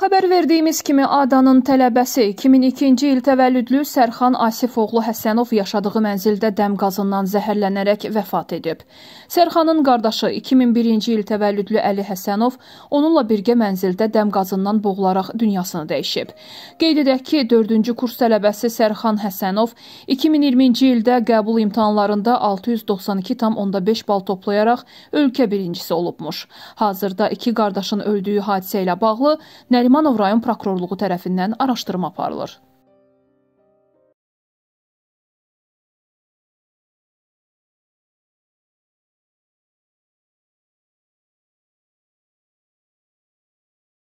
Xəbər verdiyimiz kimi Adanın tələbəsi 2002-ci il təvəllüdlü Sərxan Asifoğlu Həsənov yaşadığı mənzildə dəm qazından zəhərlənərək vəfat edib. Sərxanın qardaşı 2001-ci il təvəllüdlü Əli Həsənov onunla birgə mənzildə dəm qazından boğularaq dünyasını dəyişib. Qeyd edək ki, 4-cü kurs tələbəsi Sərxan Həsənov 2020-ci ildə qəbul imtahanlarında 692,5 bal toplayaraq ölkə birincisi olubmuş. Hazırda iki qardaşın öldüyü hadisə ilə bağlı Nəriman Süleymanov rayon prokurorluğu tərəfindən araşdırma aparılır.